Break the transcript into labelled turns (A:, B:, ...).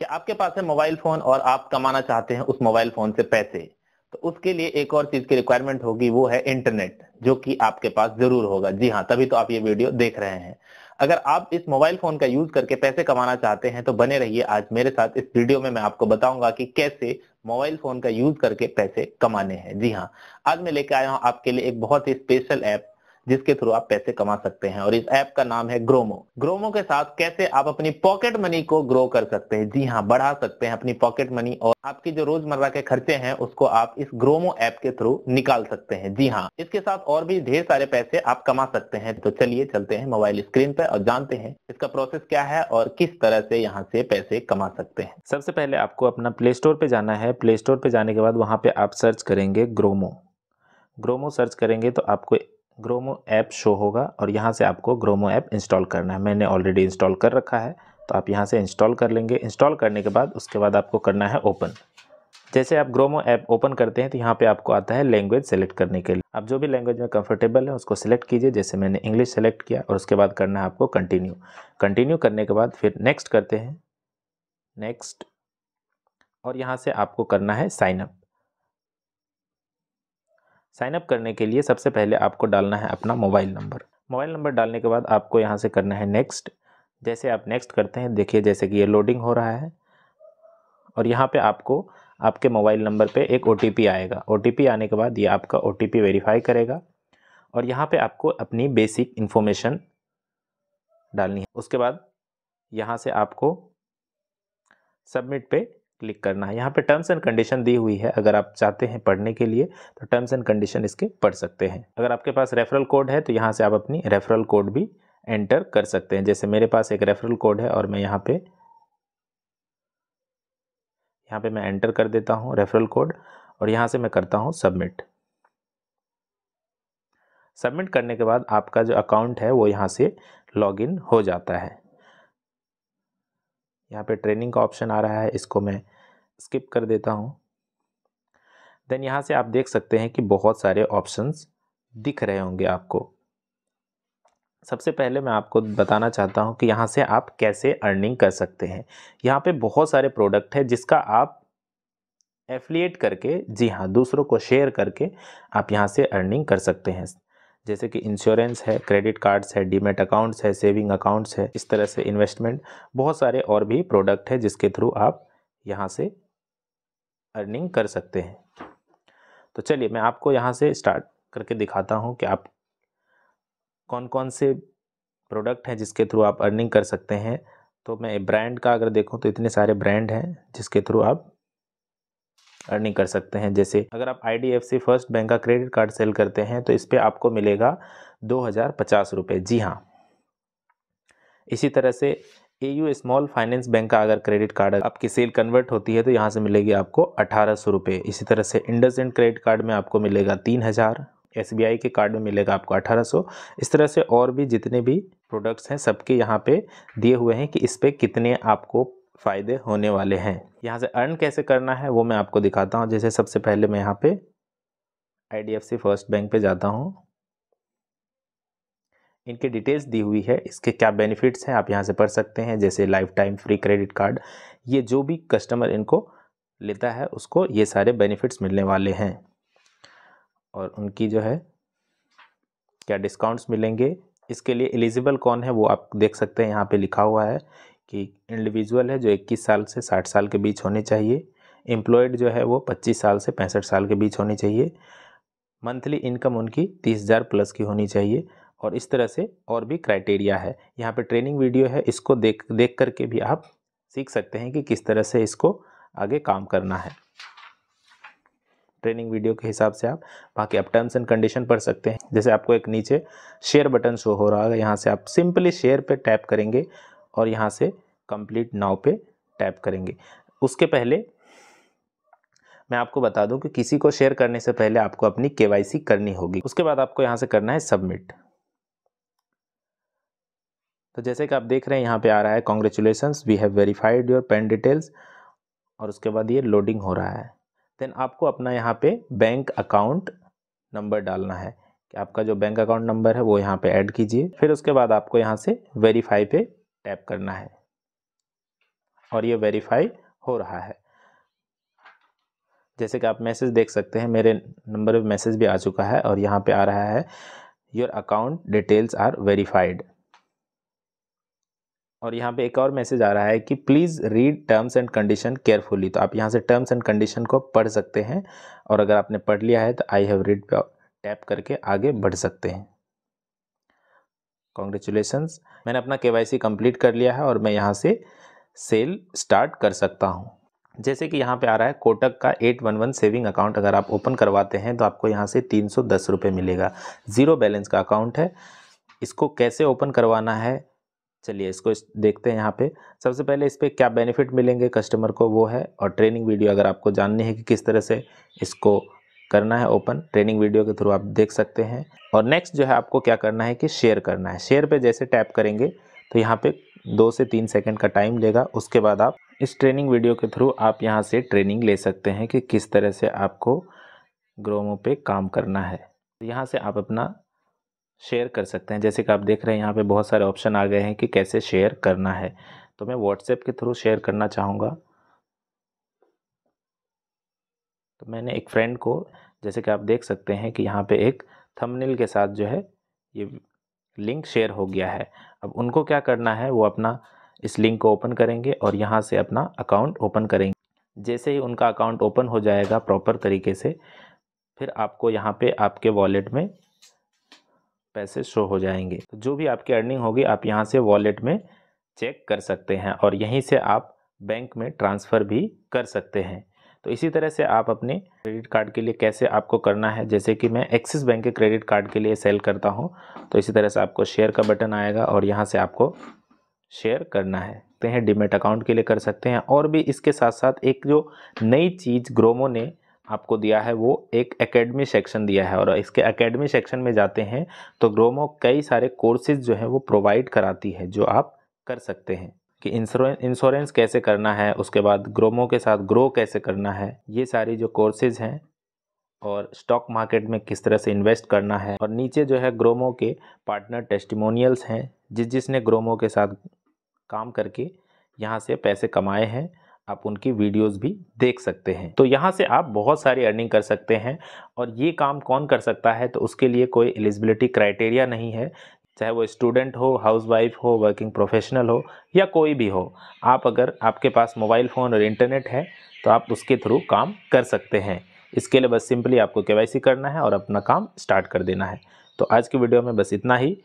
A: कि आपके पास है मोबाइल फोन और आप कमाना चाहते हैं उस मोबाइल फोन से पैसे तो उसके लिए एक और चीज की रिक्वायरमेंट होगी वो है इंटरनेट जो कि आपके पास जरूर होगा जी हाँ तभी तो आप ये वीडियो देख रहे हैं अगर आप इस मोबाइल फोन का यूज करके पैसे कमाना चाहते हैं तो बने रहिए आज मेरे साथ इस वीडियो में मैं आपको बताऊंगा कि कैसे मोबाइल फोन का यूज करके पैसे कमाने हैं जी हाँ आज मैं लेके आया हूँ आपके लिए एक बहुत ही स्पेशल ऐप जिसके थ्रू आप पैसे कमा सकते हैं और इस ऐप का नाम है ग्रोमो ग्रोमो के साथ कैसे आप अपनी पॉकेट मनी को ग्रो कर सकते हैं जी हाँ बढ़ा सकते हैं अपनी पॉकेट मनी और आपकी जो रोजमर्रा के खर्चे हैं उसको आप इस ग्रोमो ऐप के थ्रू निकाल सकते हैं जी हाँ इसके साथ और भी ढेर सारे पैसे आप कमा सकते हैं तो चलिए चलते हैं मोबाइल स्क्रीन पर और जानते हैं इसका प्रोसेस क्या है और किस तरह से यहाँ से पैसे कमा सकते हैं सबसे पहले आपको अपना प्ले स्टोर पे जाना है प्ले स्टोर पे जाने के बाद वहाँ पे आप सर्च करेंगे ग्रोमो ग्रोमो सर्च करेंगे तो आपको ग्रोमो ऐप शो होगा और यहाँ से आपको ग्रोमो ऐप इंस्टॉल करना है मैंने ऑलरेडी इंस्टॉल कर रखा है तो आप यहाँ से इंस्टॉल कर लेंगे इंस्टॉल करने के बाद उसके बाद आपको करना है ओपन जैसे आप ग्रोमो ऐप ओपन करते हैं तो यहाँ पे आपको आता है लैंग्वेज सेलेक्ट करने के लिए आप जो भी लैंग्वेज में कंफर्टेबल है उसको सेलेक्ट कीजिए जैसे मैंने इंग्लिश सेलेक्ट किया और उसके बाद करना है आपको कंटिन्यू कंटिन्यू करने के बाद फिर नेक्स्ट करते हैं नेक्स्ट और यहाँ से आपको करना है साइनअप साइनअप करने के लिए सबसे पहले आपको डालना है अपना मोबाइल नंबर मोबाइल नंबर डालने के बाद आपको यहाँ से करना है नेक्स्ट जैसे आप नेक्स्ट करते हैं देखिए जैसे कि ये लोडिंग हो रहा है और यहाँ पे आपको आपके मोबाइल नंबर पे एक ओ आएगा ओ आने के बाद ये आपका ओ वेरीफाई करेगा और यहाँ पे आपको अपनी बेसिक इन्फॉर्मेशन डालनी है उसके बाद यहाँ से आपको सबमिट पे क्लिक करना है यहाँ पे टर्म्स एंड कंडीशन दी हुई है अगर आप चाहते हैं पढ़ने के लिए तो टर्म्स एंड कंडीशन इसके पढ़ सकते हैं अगर आपके पास रेफरल कोड है तो यहाँ से आप अपनी रेफरल कोड भी एंटर कर सकते हैं जैसे मेरे पास एक रेफरल कोड है और मैं यहाँ पे यहाँ पे मैं एंटर कर देता हूँ रेफरल कोड और यहाँ से मैं करता हूँ सबमिट सबमिट करने के बाद आपका जो अकाउंट है वो यहाँ से लॉग हो जाता है यहाँ पे ट्रेनिंग का ऑप्शन आ रहा है इसको मैं स्किप कर देता हूँ देन यहाँ से आप देख सकते हैं कि बहुत सारे ऑप्शंस दिख रहे होंगे आपको सबसे पहले मैं आपको बताना चाहता हूँ कि यहाँ से आप कैसे अर्निंग कर सकते हैं यहाँ पे बहुत सारे प्रोडक्ट है जिसका आप एफिलिएट करके जी हाँ दूसरों को शेयर करके आप यहाँ से अर्निंग कर सकते हैं जैसे कि इंश्योरेंस है क्रेडिट कार्ड्स है डीमेट अकाउंट्स है सेविंग अकाउंट्स है इस तरह से इन्वेस्टमेंट बहुत सारे और भी प्रोडक्ट है जिसके थ्रू आप यहाँ से अर्निंग कर सकते हैं तो चलिए मैं आपको यहाँ से स्टार्ट करके दिखाता हूँ कि आप कौन कौन से प्रोडक्ट हैं जिसके थ्रू आप अर्निंग कर सकते हैं तो मैं ब्रांड का अगर देखूँ तो इतने सारे ब्रांड हैं जिसके थ्रू आप अर्निंग कर सकते हैं जैसे अगर आप I D F C first bank का क्रेडिट कार्ड सेल करते हैं तो इस पर आपको मिलेगा दो हज़ार पचास रुपये जी हाँ इसी तरह से A U small finance bank का अगर क्रेडिट कार्ड आपकी सेल कन्वर्ट होती है तो यहाँ से मिलेगी आपको अठारह सौ रुपये इसी तरह से इंडस इंड क्रेडिट कार्ड में आपको मिलेगा तीन हज़ार एस बी आई के कार्ड में मिलेगा आपको अठारह सौ इस तरह से और भी जितने भी प्रोडक्ट्स हैं सबके यहाँ पे दिए हुए हैं कि इस पर कितने आपको फ़ायदे होने वाले हैं यहाँ से अर्न कैसे करना है वो मैं आपको दिखाता हूँ जैसे सबसे पहले मैं यहाँ पर आई फर्स्ट बैंक पर जाता हूँ इनकी डिटेल्स दी हुई है इसके क्या बेनिफिट्स हैं आप यहाँ से पढ़ सकते हैं जैसे lifetime free credit card ये जो भी कस्टमर इनको लेता है उसको ये सारे बेनिफिट्स मिलने वाले हैं और उनकी जो है क्या डिस्काउंट्स मिलेंगे इसके लिए एलिजिबल कौन है वो आप देख सकते हैं यहाँ पे लिखा हुआ है कि इंडिविजुअल है जो 21 साल से 60 साल के बीच होने चाहिए एम्प्लॉयड जो है वो 25 साल से पैंसठ साल के बीच होने चाहिए मंथली इनकम उनकी तीस हज़ार प्लस की होनी चाहिए और इस तरह से और भी क्राइटेरिया है यहाँ पे ट्रेनिंग वीडियो है इसको देख देख करके भी आप सीख सकते हैं कि किस तरह से इसको आगे काम करना है ट्रेनिंग वीडियो के हिसाब से आप बाकी आप टर्म्स एंड कंडीशन पढ़ सकते हैं जैसे आपको एक नीचे शेयर बटन शो हो रहा है यहाँ से आप सिंपली शेयर पर टैप करेंगे और यहाँ से कंप्लीट नाव पे टैप करेंगे उसके पहले मैं आपको बता दूं कि किसी को शेयर करने से पहले आपको अपनी केवाईसी करनी होगी उसके बाद आपको यहाँ से करना है सबमिट तो जैसे कि आप देख रहे हैं यहाँ पे आ रहा है congratulation we have verified your PAN details और उसके बाद ये लोडिंग हो रहा है देन आपको अपना यहाँ पे बैंक अकाउंट नंबर डालना है कि आपका जो बैंक अकाउंट नंबर है वो यहाँ पे ऐड कीजिए फिर उसके बाद आपको यहाँ से वेरीफाई पे टैप करना है और ये वेरीफाई हो रहा है जैसे कि आप मैसेज देख सकते हैं मेरे नंबर पर मैसेज भी आ चुका है और यहाँ पे आ रहा है your account details are verified और यहाँ पे एक और मैसेज आ रहा है कि please read terms and condition carefully तो आप यहाँ से टर्म्स एंड कंडीशन को पढ़ सकते हैं और अगर आपने पढ़ लिया है तो आई हैव रीड पे टैप करके आगे बढ़ सकते हैं कॉन्ग्रेचुलेसन्स मैंने अपना के कंप्लीट कर लिया है और मैं यहाँ से सेल स्टार्ट कर सकता हूँ जैसे कि यहाँ पे आ रहा है कोटक का 811 सेविंग अकाउंट अगर आप ओपन करवाते हैं तो आपको यहाँ से तीन सौ मिलेगा ज़ीरो बैलेंस का अकाउंट है इसको कैसे ओपन करवाना है चलिए इसको इस देखते हैं यहाँ पे सबसे पहले इस पर क्या बेनिफिट मिलेंगे कस्टमर को वो है और ट्रेनिंग वीडियो अगर आपको जाननी है कि किस तरह से इसको करना है ओपन ट्रेनिंग वीडियो के थ्रू आप देख सकते हैं और नेक्स्ट जो है आपको क्या करना है कि शेयर करना है शेयर पे जैसे टैप करेंगे तो यहाँ पे दो से तीन सेकंड का टाइम लेगा उसके बाद आप इस ट्रेनिंग वीडियो के थ्रू आप यहाँ से ट्रेनिंग ले सकते हैं कि किस तरह से आपको ग्रोमो पे काम करना है यहाँ से आप अपना शेयर कर सकते हैं जैसे कि आप देख रहे हैं यहाँ पे बहुत सारे ऑप्शन आ गए हैं कि कैसे शेयर करना है तो मैं व्हाट्सएप के थ्रू शेयर करना चाहूँगा तो मैंने एक फ्रेंड को जैसे कि आप देख सकते हैं कि यहाँ पे एक थंबनेल के साथ जो है ये लिंक शेयर हो गया है अब उनको क्या करना है वो अपना इस लिंक को ओपन करेंगे और यहाँ से अपना अकाउंट ओपन करेंगे जैसे ही उनका अकाउंट ओपन हो जाएगा प्रॉपर तरीके से फिर आपको यहाँ पे आपके वॉलेट में पैसे शो हो जाएंगे तो जो भी आपकी अर्निंग होगी आप यहाँ से वॉलेट में चेक कर सकते हैं और यहीं से आप बैंक में ट्रांसफ़र भी कर सकते हैं तो इसी तरह से आप अपने क्रेडिट कार्ड के लिए कैसे आपको करना है जैसे कि मैं एक्सिस बैंक के क्रेडिट कार्ड के लिए सेल करता हूँ तो इसी तरह से आपको शेयर का बटन आएगा और यहाँ से आपको शेयर करना है तो हैं डिमेट अकाउंट के लिए कर सकते हैं और भी इसके साथ साथ एक जो नई चीज़ ग्रोमो ने आपको दिया है वो एक एकेडमी सेक्शन दिया है और इसके एकेडमी सेक्शन में जाते हैं तो ग्रोमो कई सारे कोर्सेज जो है वो प्रोवाइड कराती है जो आप कर सकते हैं कि इंश्योरेंस कैसे करना है उसके बाद ग्रोमो के साथ ग्रो कैसे करना है ये सारी जो कोर्सेज हैं और स्टॉक मार्केट में किस तरह से इन्वेस्ट करना है और नीचे जो है ग्रोमो के पार्टनर टेस्टिमोनियल्स हैं जिस जिसने ग्रोमो के साथ काम करके यहाँ से पैसे कमाए हैं आप उनकी वीडियोस भी देख सकते हैं तो यहाँ से आप बहुत सारी अर्निंग कर सकते हैं और ये काम कौन कर सकता है तो उसके लिए कोई एलिजिबिलिटी क्राइटेरिया नहीं है चाहे वो स्टूडेंट हो हाउसवाइफ हो वर्किंग प्रोफेशनल हो या कोई भी हो आप अगर आपके पास मोबाइल फ़ोन और इंटरनेट है तो आप उसके थ्रू काम कर सकते हैं इसके लिए बस सिंपली आपको के करना है और अपना काम स्टार्ट कर देना है तो आज की वीडियो में बस इतना ही